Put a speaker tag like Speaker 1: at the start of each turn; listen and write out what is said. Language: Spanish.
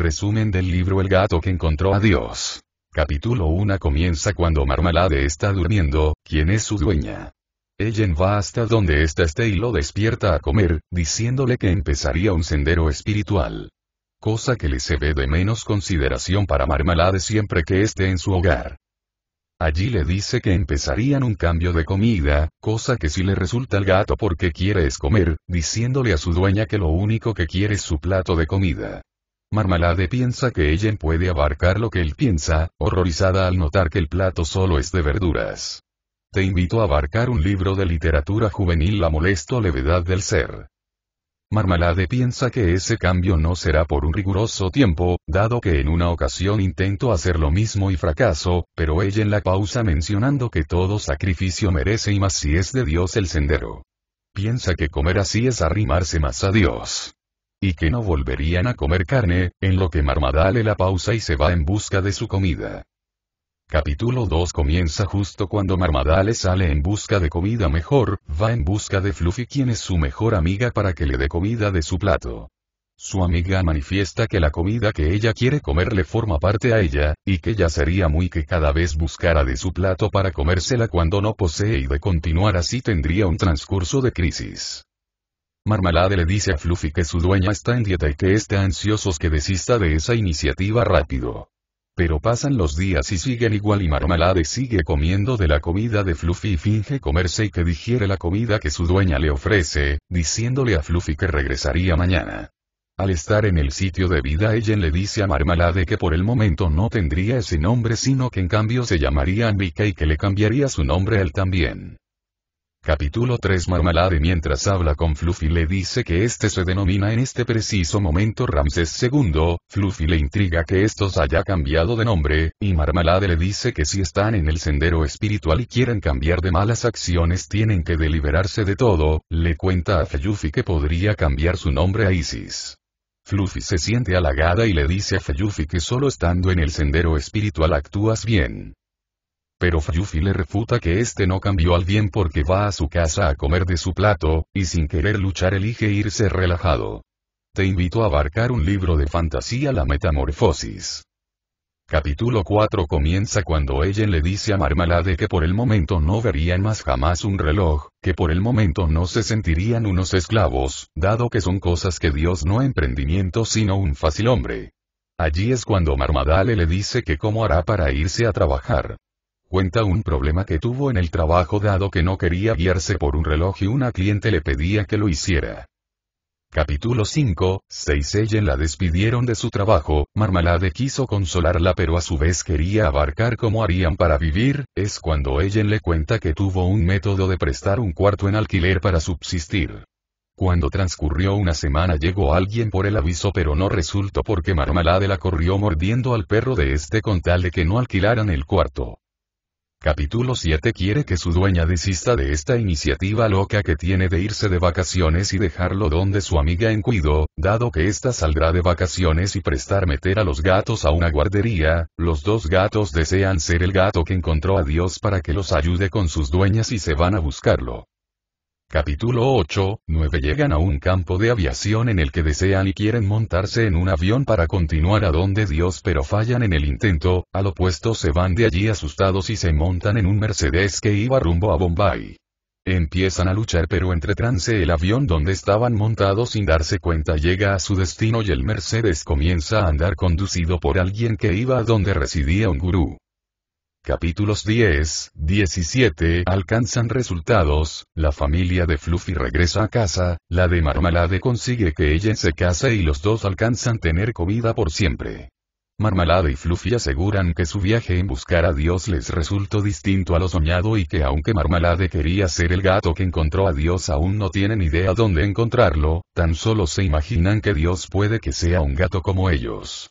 Speaker 1: Resumen del libro El gato que encontró a Dios. Capítulo 1 comienza cuando Marmalade está durmiendo, quien es su dueña. Ellen va hasta donde está esté y lo despierta a comer, diciéndole que empezaría un sendero espiritual. Cosa que le se ve de menos consideración para Marmalade siempre que esté en su hogar. Allí le dice que empezarían un cambio de comida, cosa que sí le resulta al gato porque quiere es comer, diciéndole a su dueña que lo único que quiere es su plato de comida. Marmalade piensa que ella puede abarcar lo que él piensa, horrorizada al notar que el plato solo es de verduras. Te invito a abarcar un libro de literatura juvenil La molesto levedad del ser. Marmalade piensa que ese cambio no será por un riguroso tiempo, dado que en una ocasión intento hacer lo mismo y fracaso, pero ella en la pausa mencionando que todo sacrificio merece y más si es de Dios el sendero. Piensa que comer así es arrimarse más a Dios y que no volverían a comer carne, en lo que Marmadale la pausa y se va en busca de su comida. Capítulo 2 comienza justo cuando Marmadale sale en busca de comida mejor, va en busca de Fluffy quien es su mejor amiga para que le dé comida de su plato. Su amiga manifiesta que la comida que ella quiere comer le forma parte a ella, y que ya sería muy que cada vez buscara de su plato para comérsela cuando no posee y de continuar así tendría un transcurso de crisis. Marmalade le dice a Fluffy que su dueña está en dieta y que está ansiosos que desista de esa iniciativa rápido. Pero pasan los días y siguen igual y Marmalade sigue comiendo de la comida de Fluffy y finge comerse y que digiere la comida que su dueña le ofrece, diciéndole a Fluffy que regresaría mañana. Al estar en el sitio de vida ella le dice a Marmalade que por el momento no tendría ese nombre sino que en cambio se llamaría Ambika y que le cambiaría su nombre a él también. Capítulo 3 Marmalade mientras habla con Fluffy le dice que este se denomina en este preciso momento Ramses II, Fluffy le intriga que estos haya cambiado de nombre, y Marmalade le dice que si están en el sendero espiritual y quieren cambiar de malas acciones tienen que deliberarse de todo, le cuenta a Fayufi que podría cambiar su nombre a Isis. Fluffy se siente halagada y le dice a Fayufi que solo estando en el sendero espiritual actúas bien pero Fyufi le refuta que este no cambió al bien porque va a su casa a comer de su plato, y sin querer luchar elige irse relajado. Te invito a abarcar un libro de fantasía La Metamorfosis. Capítulo 4 comienza cuando Ellen le dice a Marmalade que por el momento no verían más jamás un reloj, que por el momento no se sentirían unos esclavos, dado que son cosas que Dios no emprendimiento sino un fácil hombre. Allí es cuando Marmadale le dice que cómo hará para irse a trabajar. Cuenta un problema que tuvo en el trabajo dado que no quería guiarse por un reloj y una cliente le pedía que lo hiciera. Capítulo 5, 6 Ellen la despidieron de su trabajo, Marmalade quiso consolarla pero a su vez quería abarcar cómo harían para vivir, es cuando Ellen le cuenta que tuvo un método de prestar un cuarto en alquiler para subsistir. Cuando transcurrió una semana llegó alguien por el aviso pero no resultó porque Marmalade la corrió mordiendo al perro de este con tal de que no alquilaran el cuarto. Capítulo 7 quiere que su dueña desista de esta iniciativa loca que tiene de irse de vacaciones y dejarlo donde su amiga en cuido, dado que ésta saldrá de vacaciones y prestar meter a los gatos a una guardería, los dos gatos desean ser el gato que encontró a Dios para que los ayude con sus dueñas y se van a buscarlo. Capítulo 8, 9 Llegan a un campo de aviación en el que desean y quieren montarse en un avión para continuar a donde Dios pero fallan en el intento, al opuesto se van de allí asustados y se montan en un Mercedes que iba rumbo a Bombay. Empiezan a luchar pero entre trance el avión donde estaban montados sin darse cuenta llega a su destino y el Mercedes comienza a andar conducido por alguien que iba a donde residía un gurú. Capítulos 10, 17 alcanzan resultados, la familia de Fluffy regresa a casa, la de Marmalade consigue que ella se case y los dos alcanzan tener comida por siempre. Marmalade y Fluffy aseguran que su viaje en buscar a Dios les resultó distinto a lo soñado y que aunque Marmalade quería ser el gato que encontró a Dios aún no tienen idea dónde encontrarlo, tan solo se imaginan que Dios puede que sea un gato como ellos.